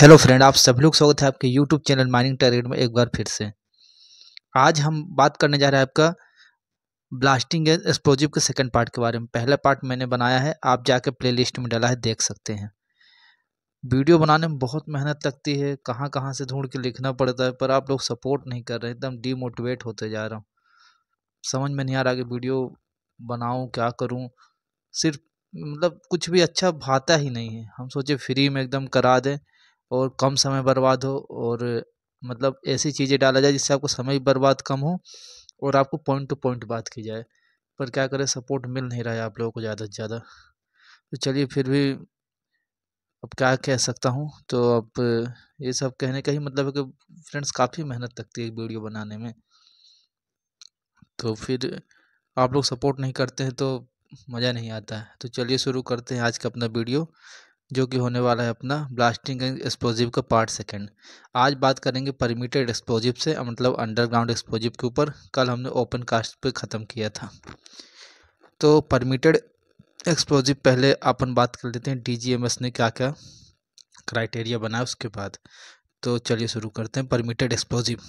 hello friend आप सभी लोग स्वागत है आपके यूट्यूब चैनल माइनिंग टारगेट में एक बार फिर से आज हम बात करने जा रहे हैं आपका ब्लास्टिंग एक्सप्लोजिव के सेकंड पार्ट के बारे में पहला पार्ट मैंने बनाया है आप जाके प्लेलिस्ट में डाला है देख सकते हैं वीडियो बनाने में बहुत मेहनत लगती है कहाँ कहाँ से ढूंढ के लिखना पड़ता है पर आप लोग सपोर्ट नहीं कर रहे एकदम डीमोटिवेट होते जा रहा हूँ समझ में नहीं आ रहा कि वीडियो बनाऊँ क्या करूँ सिर्फ मतलब कुछ भी अच्छा भाता ही नहीं है हम सोचे फ्री में एकदम करा दें और कम समय बर्बाद हो और मतलब ऐसी चीज़ें डाला जाए जिससे आपको समय बर्बाद कम हो और आपको पॉइंट टू पॉइंट बात की जाए पर क्या करें सपोर्ट मिल नहीं रहा है आप लोगों को ज़्यादा से ज़्यादा तो चलिए फिर भी अब क्या कह सकता हूँ तो अब ये सब कहने का ही मतलब है कि फ्रेंड्स काफ़ी मेहनत लगती है वीडियो बनाने में तो फिर आप लोग सपोर्ट नहीं करते हैं तो मज़ा नहीं आता है तो चलिए शुरू करते हैं आज का अपना वीडियो जो कि होने वाला है अपना ब्लास्टिंग एंड एक्सप्लोजिव का पार्ट सेकंड आज बात करेंगे परमिटेड एक्सप्लोजिव से मतलब अंडरग्राउंड एक्सप्लोजिव के ऊपर कल हमने ओपन कास्ट पे ख़त्म किया था तो परमिटेड एक्सप्लोजिव पहले अपन बात कर लेते हैं डीजीएमएस ने क्या क्या क्राइटेरिया बनाया उसके बाद तो चलिए शुरू करते हैं permitted explosive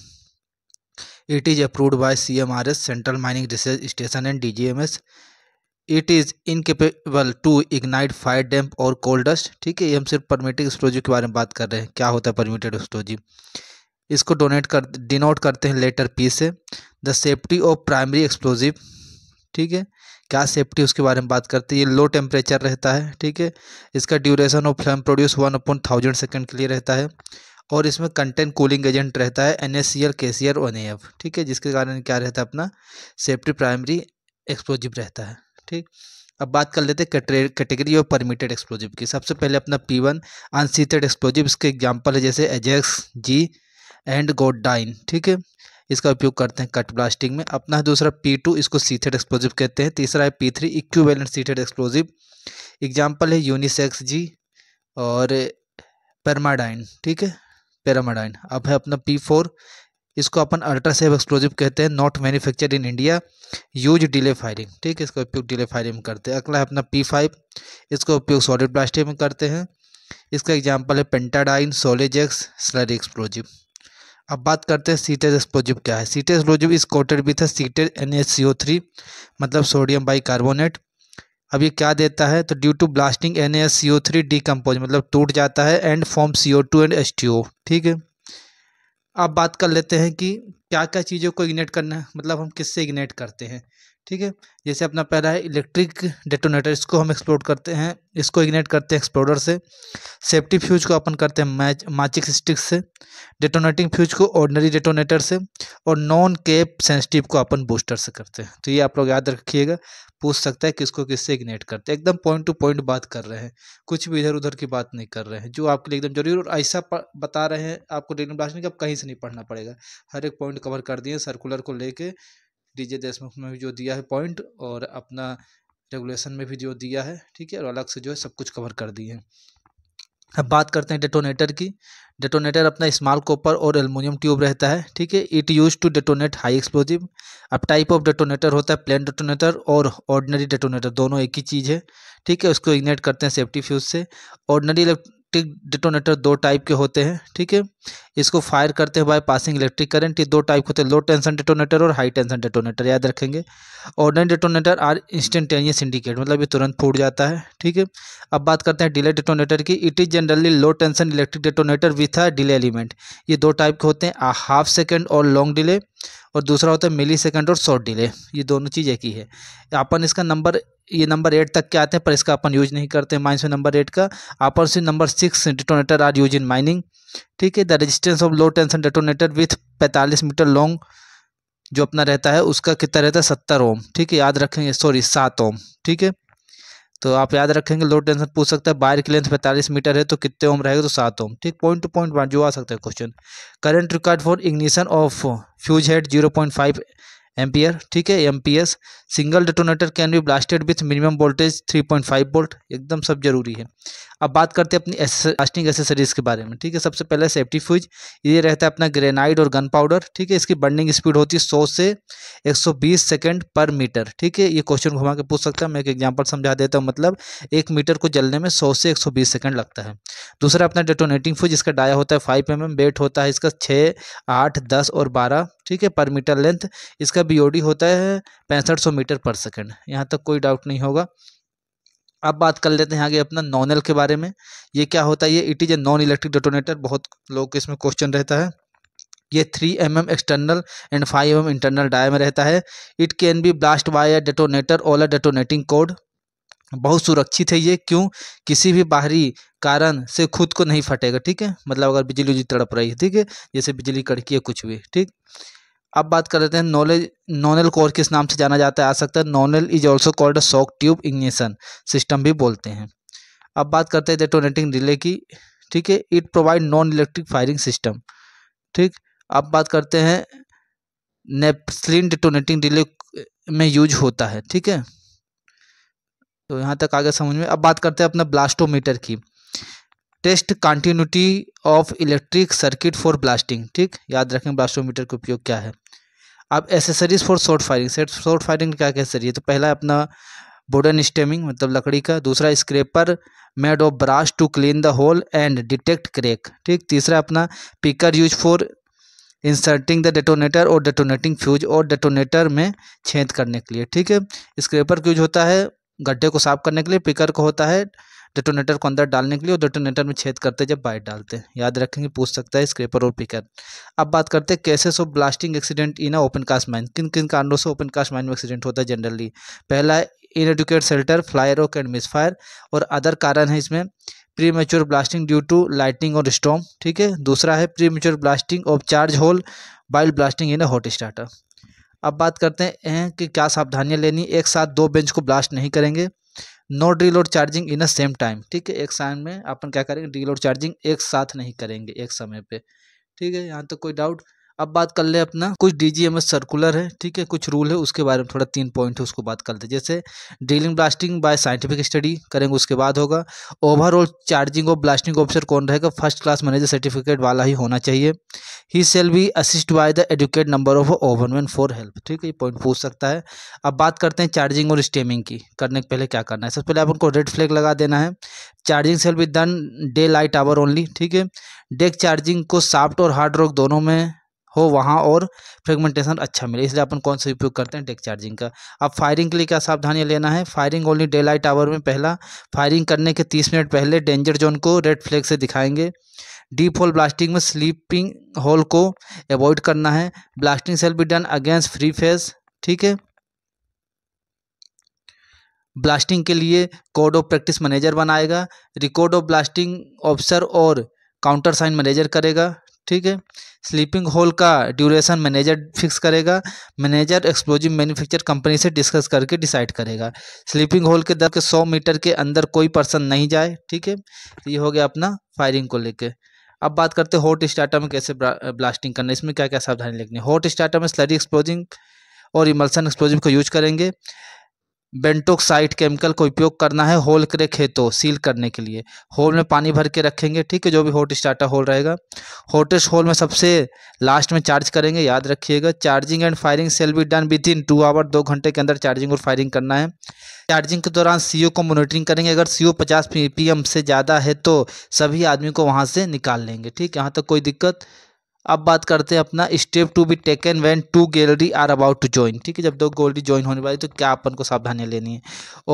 it is approved by C central mining research station and D it is incapable to ignite fire damp और कोल्ड डस्ट ठीक है ये हम सिर्फ परमिटेड एक्सप्लोजिव के बारे में बात कर रहे हैं क्या होता है परमिटेड स्टोजी इसको डोनेट कर डिनोट करते हैं लेटर पी से the safety of primary explosive ठीक है क्या सेफ्टी उसके बारे में बात करते हैं ये लो टेम्परेचर रहता है ठीक है इसका duration of flame produce one upon thousand second के लिए रहता है और इसमें कंटेंट कूलिंग एजेंट रहता है N S C L K C L one A F ठीक है जिसके कारण क्या रहता है अपना सेफ्टी प्राइमरी एक्सप्लोजिव रहता है ठीक अब बात कर लेते हैं कैटेगरी और परमिटेड एक्सप्लोजिव की सबसे पहले अपना पी वन अनसीटेड एक्सप्लोजिव इसके एग्जाम्पल है जैसे एजेक्स जी एंड गोडाइन ठीक है इसका उपयोग करते हैं कट ब्लास्टिंग में अपना है दूसरा पी टू इसको सीथेड एक्सप्लोजिव कहते हैं तीसरा है P three equivalent sheathed explosive example है यूनिसेक्स जी और पेरमाडाइन ठीक है पेरामाडाइन अब है अपना पी फोर इसको अपन अल्ट्रा सेफ एक्सप्लोजिव कहते हैं not manufactured in India use delay firing ठीक है इसका उपयोग डिले फायरिंग में करते हैं अगला है अपना पी फाइव इसका उपयोग सॉलिड प्लास्टिक में करते हैं इसका एग्जाम्पल है पेंटाडाइन सोलेजेक्स स्लरी एक्सप्लोजिव अब बात करते हैं सीटेज एक्सप्लोजिव क्या है सीटेज एक्सप्लोजिव इस कोटेड भी था सीटेज N H C O three मतलब सोडियम बाई कार्बोनेट अब ये क्या देता है तो due to blasting N S C O three compose मतलब टूट जाता है and form C O two and H T O ठीक है अब बात कर लेते हैं कि क्या क्या चीज़ों को इग्नेट करना है मतलब हम किससे इग्नेट करते हैं ठीक है जैसे अपना पहला है इलेक्ट्रिक डेटोनेटर इसको हम एक्सप्लोर करते हैं इसको इग्नेट करते हैं एक्सप्लोडर से सेफ्टी फ्यूज को अपन करते हैं मैच माचिक स्टिक से डेटोनेटिंग फ्यूज को ऑर्डनरी डेटोनेटर से और नॉन केप सेंसिटिव को अपन बूस्टर से करते हैं तो ये आप लोग याद रखिएगा पूछ सकता है किसको किससे इग्नेट करते हैं एकदम पॉइंट टू पॉइंट बात कर रहे हैं कुछ भी इधर उधर की बात नहीं कर रहे हैं जो आपके लिए एकदम जरूरी और ऐसा बता रहे हैं आपको डेनिम कि आप कहीं से नहीं पढ़ना पड़ेगा हर एक पॉइंट कवर कर दिए सर्कुलर को लेके जे देशमुख में भी जो दिया है पॉइंट और अपना रेगुलेशन में भी जो दिया है ठीक है और अलग से जो है सब कुछ कवर कर दिए हैं अब बात करते हैं डेटोनेटर की डेटोनेटर अपना स्मॉल कॉपर और एलमोनियम ट्यूब रहता है ठीक है it use to detonate high explosive अब टाइप ऑफ डेटोनेटर होता है प्लेन डेटोनेटर और ऑर्डनरी डेटोनेटर दोनों एक ही चीज़ है ठीक है उसको इग्नेट करते हैं सेफ्टी फ्यूज से ऑर्डनरी इलेक्ट्रिक डिटोनेटर दो टाइप के होते हैं ठीक है इसको फायर करते हुए पासिंग इलेक्ट्रिक करंट ये दो टाइप होते हैं लो टेंशन डिटोनेटर और हाई टेंशन डिटोनेटर याद रखेंगे नई डिटोनेटर आर इंस्टेंटेनियस इंडिकेट मतलब ये तुरंत फूट जाता है ठीक है अब बात करते हैं डिले डिटोनेटर की it is generally low tension electric detonator with a delay element ये दो टाइप के होते हैं हाफ सेकेंड और लॉन्ग डिले और दूसरा होता है मिली सेकेंड और शॉर्ट डिले ये दोनों चीज़ एक ही है अपन इसका नंबर ये नंबर एट तक के आते हैं पर इसका अपन यूज नहीं करते माइंस में नंबर एट का अपन से number six detonator are use in mining ठीक है the resistance of low tension detonator with पैंतालीस मीटर लॉन्ग जो अपना रहता है उसका कितना रहता है सत्तर ओम ठीक है याद रखेंगे सॉरी सात ओम ठीक है तो आप याद रखेंगे लो टेंशन पूछ सकता है बायर की लेंथ पैंतालीस मीटर है तो कितने ओम रहेगा तो सात ओम ठीक पॉइंट टू पॉइंट वन जो आ सकता है question current record for ignition of fuse head zero point five ampere ठीक है MPS single detonator can be blasted with minimum voltage 3.5 volt एकदम सब जरूरी है अब बात करते हैं अपनी ब्लास्टिंग एसेसरीज के बारे में ठीक है सबसे पहले सेफ्टी फ्यूज ये रहता है अपना ग्रेनाइड और गन पाउडर ठीक है इसकी बर्निंग स्पीड होती है सौ से एक सौ सेकेंड पर मीटर ठीक है ये क्वेश्चन घुमा के पूछ सकता है मैं एक एग्जाम्पल समझा देता हूँ मतलब एक मीटर को जलने में सौ से एक सौ सेकेंड लगता है दूसरा अपना डेटोनेटिंग फ्यूज इसका डाया होता है फाइव एम वेट होता है इसका छः आठ दस और बारह ठीक है पर मीटर लेंथ इसका बी होता है पैंसठ सौ मीटर पर सेकंड यहाँ तक कोई डाउट नहीं होगा अब बात कर लेते हैं आगे अपना नॉनल के बारे में ये क्या होता है ये it is a non electric detonator बहुत लोग इसमें क्वेश्चन रहता है ये three M M external and five M internal dia में रहता है it can be blast by a detonator or a detonating cord बहुत सुरक्षित है ये क्यों किसी भी बाहरी कारण से खुद को नहीं फटेगा ठीक है मतलब अगर बिजली उजली तड़प रही है ठीक है जैसे बिजली कड़की है कुछ भी ठीक अब बात कर लेते हैं नॉलेज नॉनल कोर किस नाम से जाना जाता है आ सकता है Nonel is also called shock tube ignition system भी बोलते हैं अब बात करते हैं डेटोनेटिंग रिले की ठीक है it provide non electric firing system ठीक अब बात करते हैं नेपसलिन डेटोनेटिंग रिले में यूज होता है ठीक है तो यहाँ तक आगे समझ में अब बात करते हैं अपना ब्लास्टोमीटर की test continuity of electric circuit for blasting ठीक याद रखें ब्लास्टोमीटर का उपयोग क्या है अब accessories for shot firing set shot firing क्या कह सर तो पहला अपना बोडन स्टेमिंग मतलब लकड़ी का दूसरा scraper made of brass to clean the hole and detect crack ठीक तीसरा अपना picker use for inserting the detonator और डेटोनेटिंग फ्यूज और डेटोनेटर में छेद करने के लिए ठीक है स्क्रेपर का यूज होता है गड्ढे को साफ करने के लिए पिकर को होता है डेटोनेटर को अंदर डालने के लिए और डेटोनेटर में छेद करते जब बाइट डालते हैं याद रखेंगे पूछ सकता है स्क्रेपर और पिकर अब बात करते हैं cases of blasting accident in open cast mine किन किन कारणों से ओपन कास्ट माइन में एक्सीडेंट होता है जनरली पहला inadequate shelter flyrock and misfire और अदर कारण है इसमें premature blasting due to lightning और स्टॉम ठीक है दूसरा है premature blasting of charge hole while blasting in hot strata अब बात करते हैं कि क्या सावधानियां लेनी एक साथ दो बेंच को ब्लास्ट नहीं करेंगे नो ड्रिल और charging in a same time ठीक है एक साइन में अपन क्या करेंगे ड्रिल और चार्जिंग एक साथ नहीं करेंगे एक समय पे ठीक है यहाँ तक तो कोई डाउट अब बात कर ले अपना कुछ डीजीएमएस सर्कुलर है ठीक है कुछ रूल है उसके बारे में थोड़ा तीन पॉइंट है उसको बात कर ले जैसे drilling blasting by scientific study करेंगे उसके बाद होगा overall charging of blasting officer कौन रहेगा फर्स्ट क्लास मैनेजर सर्टिफिकेट वाला ही होना चाहिए he shall be assist by the adequate number of overman for help ठीक है ये पॉइंट पूछ सकता है अब बात करते हैं चार्जिंग और स्टेमिंग की करने के पहले क्या करना है सबसे पहले आप उनको रेड फ्लैग लगा देना है charging shall be done daylight hour only ठीक है डेक चार्जिंग को साफ्ट और हार्ड रॉक दोनों में हो वहाँ और फ्रेगमेंटेशन अच्छा मिले इसलिए अपन कौन सा उपयोग करते हैं डेक चार्जिंग का अब फायरिंग के लिए क्या सावधानियाँ लेना है firing only daylight hour में पहला फायरिंग करने के तीस मिनट पहले डेंजर जोन को रेड फ्लैग से दिखाएंगे डीप होल ब्लास्टिंग में स्लीपिंग होल को अवॉइड करना है blasting shall be done against free face ठीक है ब्लास्टिंग के लिए कोड ऑफ प्रैक्टिस मैनेजर बनाएगा रिकॉर्ड ऑफ ब्लास्टिंग ऑफिसर और काउंटर साइन मैनेजर करेगा ठीक है स्लीपिंग होल का ड्यूरेशन मैनेजर फिक्स करेगा मैनेजर एक्सप्लोजिव मैन्युफैक्चर कंपनी से डिस्कस करके डिसाइड करेगा स्लीपिंग होल के दर के सौ मीटर के अंदर कोई पर्सन नहीं जाए ठीक है तो ये हो गया अपना फायरिंग को लेके अब बात करते हैं हॉट स्टार्टर में कैसे ब्लास्टिंग करना इसमें क्या क्या सावधानी लगनी है हॉट स्टार्टर में स्लरी एक्सप्लोजिंग और इमल्सन एक्सप्लोजिव को यूज करेंगे बेंटोक्साइड केमिकल का उपयोग करना है होल करे खेतों सील करने के लिए होल में पानी भर के रखेंगे ठीक है जो भी होट स्टार्टर होल रहेगा हॉटेस्ट होल में सबसे लास्ट में चार्ज करेंगे याद रखिएगा charging and firing shall be done within two hour दो घंटे के अंदर चार्जिंग और फायरिंग करना है चार्जिंग के दौरान सी को मोनिटरिंग करेंगे अगर सी ओ पचास पी से ज़्यादा है तो सभी आदमी को वहाँ से निकाल लेंगे ठीक यहाँ तक कोई दिक्कत अब बात करते हैं अपना step to be taken when two gallery are about to join ठीक है जब दो गैलरी ज्वाइन होने वाली तो क्या अपन को सावधानियाँ लेनी है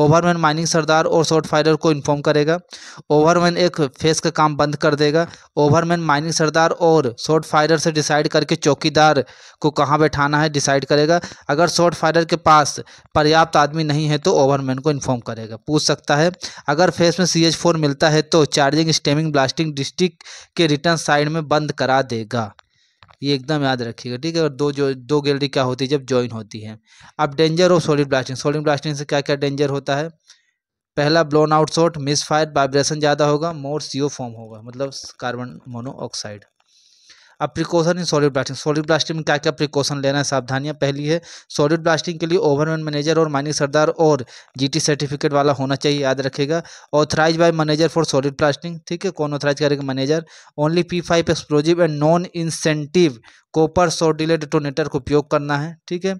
ओवरमैन माइनिंग सरदार और शॉर्ट फायरर को इन्फॉर्म करेगा ओवरमैन एक फेस का काम बंद कर देगा ओवरमैन माइनिंग सरदार और शॉर्ट फायर से डिसाइड करके चौकीदार को कहाँ बैठाना है डिसाइड करेगा अगर शॉर्ट फायरर के पास पर्याप्त आदमी नहीं है तो ओवरमैन को इन्फॉर्म करेगा पूछ सकता है अगर फेस में सी मिलता है तो चार्जिंग स्टेमिंग ब्लास्टिंग डिस्ट्रिक्ट के रिटर्न साइड में बंद करा देगा ये एकदम याद रखिएगा ठीक है और दो जो दो गैलरी क्या होती है जब ज्वाइन होती है अब danger of solid blasting solid blasting से क्या क्या डेंजर होता है पहला blown out shot misfire vibration ज़्यादा होगा मोर सीओ फॉर्म होगा मतलब कार्बन मोनोऑक्साइड अब precaution in solid blasting solid blasting में क्या क्या प्रिकॉशन लेना है सावधानियाँ पहली है सॉलिड ब्लास्टिंग के लिए ओवरमैन मैनेजर और माइनिंग सरदार और जीटी सर्टिफिकेट वाला होना चाहिए याद रखेगा authorise by manager for solid blasting ठीक है कौन ऑथराइज करेगा manager only P five explosive and non incendive copper सोडिले डिटोनेटर को उपयोग करना है ठीक है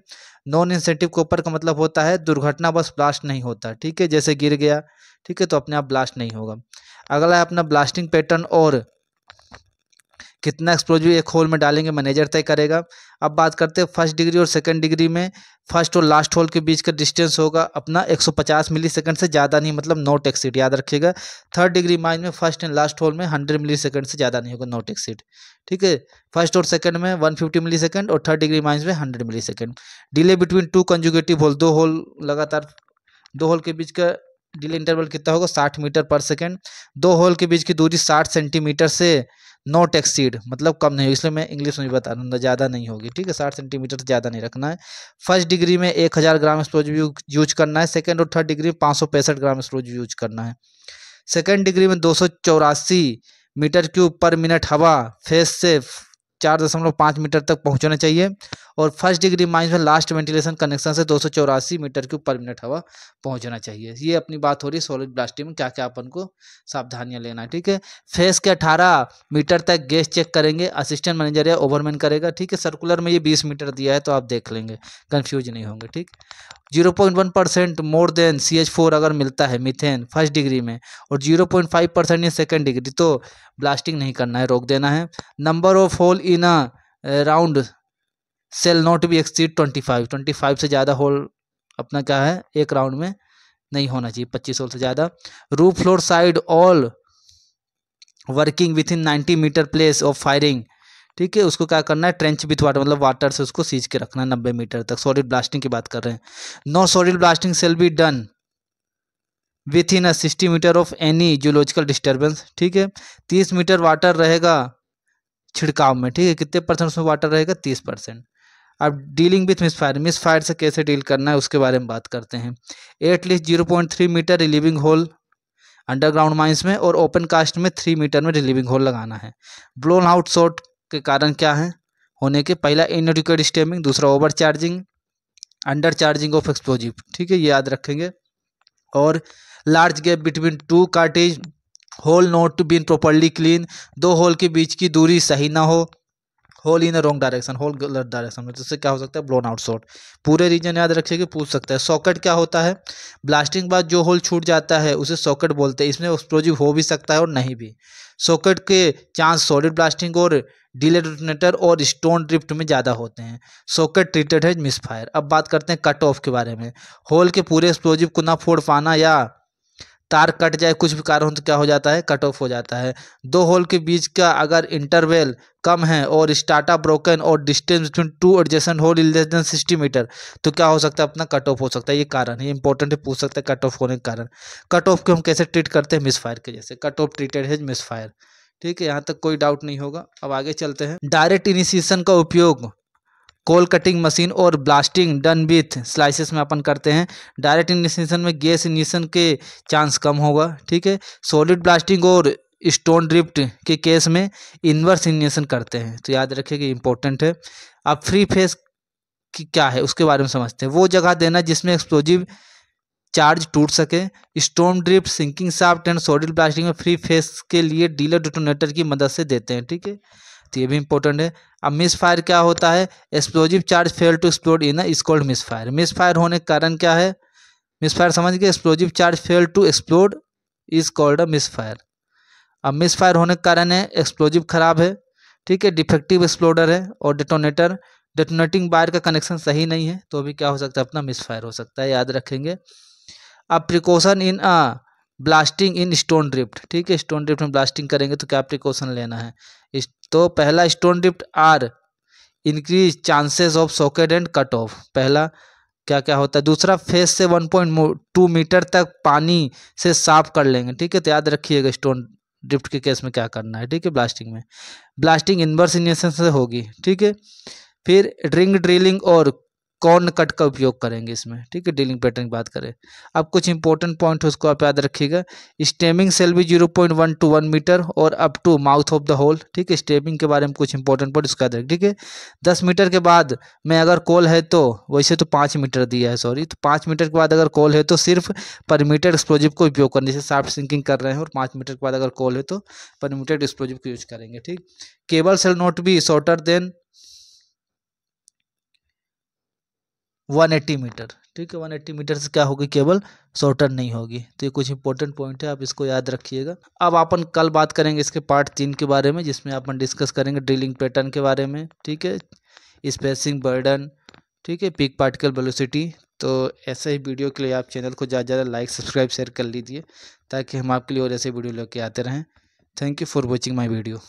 नॉन इंसेंटिव कॉपर का मतलब होता है दुर्घटना बस ब्लास्ट नहीं होता ठीक है जैसे गिर गया ठीक है तो अपने आप ब्लास्ट नहीं होगा अगला है अपना ब्लास्टिंग पैटर्न और कितना एक्सप्लोजिव एक होल में डालेंगे मैनेजर तय करेगा अब बात करते हैं फर्स्ट डिग्री और सेकंड डिग्री में फर्स्ट और लास्ट होल के बीच का डिस्टेंस होगा अपना 150 मिली सेकेंड से ज़्यादा नहीं मतलब नो एक्सीड याद रखिएगा थर्ड डिग्री माइन में फर्स्ट एंड लास्ट होल में 100 मिली सेकेंड से ज़्यादा नहीं होगा नो एक्सीड ठीक है फर्स्ट और सेकंड में 150 मिली सेकेंड और थर्ड डिग्री माइन में hundred millisecond delay between two consecutive hole दो होल लगातार दो होल के बीच का डिले इंटरवल कितना होगा साठ मीटर पर सेकेंड दो होल के बीच की दूरी साठ सेंटीमीटर से नॉट एक्सीड मतलब कम नहीं इसलिए मैं इंग्लिश में बता दूँगा ज़्यादा नहीं होगी ठीक है साठ सेंटीमीटर से ज़्यादा नहीं रखना है फर्स्ट डिग्री में एक हज़ार ग्राम स्प्रोज यूज करना है सेकेंड और थर्ड डिग्री में पाँच सौ पैंसठ ग्राम स्प्रोज यूज करना है सेकेंड डिग्री में दो सौ चौरासी मीटर क्यूब पर मिनट हवा फेस से चार दशमलव पाँच मीटर तक पहुँचना चाहिए और फर्स्ट डिग्री माइंस में लास्ट वेंटिलेशन कनेक्शन से दो मीटर क्यूब पर मिनट हवा पहुंचना चाहिए ये अपनी बात हो रही है सॉलिड ब्लास्टिंग में क्या क्या अपन को सावधानियाँ लेना है ठीक है फेस के अठारह मीटर तक गैस चेक करेंगे असिस्टेंट मैनेजर या ओवरमैन करेगा ठीक है सर्कुलर में ये बीस मीटर दिया है तो आप देख लेंगे कन्फ्यूज नहीं होंगे ठीक zero point one percent more than C H four अगर मिलता है मिथेन फर्स्ट डिग्री में और जीरो पॉइंट फाइव परसेंट या सेकेंड डिग्री तो ब्लास्टिंग नहीं करना है रोक देना है number of hole in a round shall not be exceed twenty five twenty five से ज़्यादा होल अपना क्या है एक राउंड में नहीं होना चाहिए पच्चीस होल से ज़्यादा roof floor side all working within ninety metre place of firing ठीक है उसको क्या करना है ट्रेंच विथ वाटर मतलब वाटर से उसको सींच के रखना है नब्बे मीटर तक सॉलिड ब्लास्टिंग की बात कर रहे हैं no solid blasting shall be done within a sixty metre of any geological disturbance ठीक है तीस मीटर वाटर रहेगा छिड़काव में ठीक है कितने परसेंट उसमें वाटर रहेगा तीस परसेंट अब डीलिंग विथ मिसफायर मिसफायर से कैसे डील करना है उसके बारे में बात करते हैं at least zero point three metre relieving hole underground mines में और ओपन कास्ट में थ्री मीटर में रिलीविंग होल लगाना है ब्लोन आउट शॉट के कारण क्या है होने के पहला इनएडिक्वेट स्टेमिंग दूसरा over charging under charging off explosive ठीक है ये याद रखेंगे और large gap between two cartridge hole not to been properly clean दो होल के बीच की दूरी सही ना हो hole in wrong direction hole गलत डायरेक्शन में जिससे क्या हो सकता है ब्लोन आउट शॉट पूरे रीजन याद रखिए कि पूछ सकता है सॉकेट क्या होता है ब्लास्टिंग बाद जो होल छूट जाता है उसे सॉकेट बोलते हैं इसमें एक्सप्लोजिव हो भी सकता है और नहीं भी सॉकेट के चांस सॉलिड ब्लास्टिंग और डीले और स्टोन ड्रिफ्ट में ज़्यादा होते हैं सॉकेट ट्रीटेड है मिसफायर अब बात करते हैं कट ऑफ के बारे में होल के पूरे एक्सप्लोजिव को ना फोड़ पाना या तार कट जाए कुछ भी कारण तो क्या हो जाता है कट ऑफ हो जाता है दो होल के बीच का अगर इंटरवेल कम है और स्टार्टा ब्रोकन और distance between two adjacent hole is less than sixty metre तो क्या हो सकता है अपना कट ऑफ हो सकता है ये कारण है इंपॉर्टेंट है पूछ सकता है कट ऑफ होने के कारण कट ऑफ को हम कैसे ट्रीट करते हैं मिस फायर के जैसे कट ऑफ ट्रीटेड है फायर ठीक है यहाँ तक कोई डाउट नहीं होगा अब आगे चलते हैं डायरेक्ट इनिशिएशन का उपयोग कोल कटिंग मशीन और ब्लास्टिंग डन विथ स्लाइसिस में अपन करते हैं डायरेक्ट इग्निशन में गैस इग्निशन के चांस कम होगा ठीक है सॉलिड ब्लास्टिंग और स्टोन ड्रिफ्ट के केस में इन्वर्स इग्निशन करते हैं तो याद रखिए कि इम्पोर्टेंट है अब फ्री फेस की क्या है उसके बारे में समझते हैं वो जगह देना जिसमें एक्सप्लोजिव चार्ज टूट सके stone drift sinking shaft and solid blasting में फ्री फेस के लिए डीलर डिटोनेटर की मदद से देते हैं ठीक है तो ये भी इंपॉर्टेंट है अब मिस फायर क्या होता है explosive charge fail to explode in is called miss fire miss fire होने के कारण क्या है मिस फायर समझ गए explosive charge fail to explode is called a miss fire अब मिस फायर होने के कारण है एक्सप्लोजिव खराब है ठीक है डिफेक्टिव एक्सप्लोडर है और डिटोनेटर डिटोनेटिंग वायर का कनेक्शन सही नहीं है तो भी क्या हो सकता है अपना मिस फायर हो सकता है याद रखेंगे अब precaution in blasting in stone drift ठीक है स्टोन ड्रिफ्ट में ब्लास्टिंग करेंगे तो क्या प्रिकॉशन लेना है तो पहला stone drift are increase chances of socket and cut off पहला क्या क्या होता है दूसरा फेस से वन पॉइंट टू मीटर तक पानी से साफ कर लेंगे ठीक है तो याद रखिएगा स्टोन ड्रिफ्ट के केस में क्या करना है ठीक है ब्लास्टिंग में ब्लास्टिंग इन्वर्स इन से होगी ठीक है फिर रिंग ड्रिलिंग और कॉर्न कट का उपयोग करेंगे इसमें ठीक है डीलिंग पैटर्न की बात करें अब कुछ इंपॉर्टेंट पॉइंट है उसको आप याद रखिएगा stemming shall be zero point one two one metre और up to mouth of the hole ठीक है स्टेमिंग के बारे में कुछ इंपॉर्टेंट पॉइंट उसको याद रखें ठीक है दस मीटर के बाद में अगर कॉल है तो वैसे तो पाँच मीटर दिया है सॉरी तो पाँच मीटर के बाद अगर कॉल है तो सिर्फ परमीटेड एक्सप्लोजिव को उपयोग करने जैसे साफ्ट सिंकिंग कर रहे हैं और पाँच मीटर के बाद अगर कॉल है तो परमिटेड एक्सप्लोजिव को यूज करेंगे ठीक cable shall not be shorter than 180 metre ठीक है 180 मीटर से क्या होगी केबल शॉर्टर नहीं होगी तो ये कुछ इंपॉर्टेंट पॉइंट है आप इसको याद रखिएगा अब अपन कल बात करेंगे इसके पार्ट तीन के बारे में जिसमें अपन डिस्कस करेंगे ड्रिलिंग पैटर्न के बारे में ठीक है स्पेसिंग बर्डन ठीक है पिक पार्टिकल वेलोसिटी तो ऐसे ही वीडियो के लिए आप चैनल को ज़्यादा ज़्यादा लाइक सब्सक्राइब शेयर कर लीजिए ताकि हम आपके लिए और ऐसे वीडियो लेके आते रहें thank you for watching my video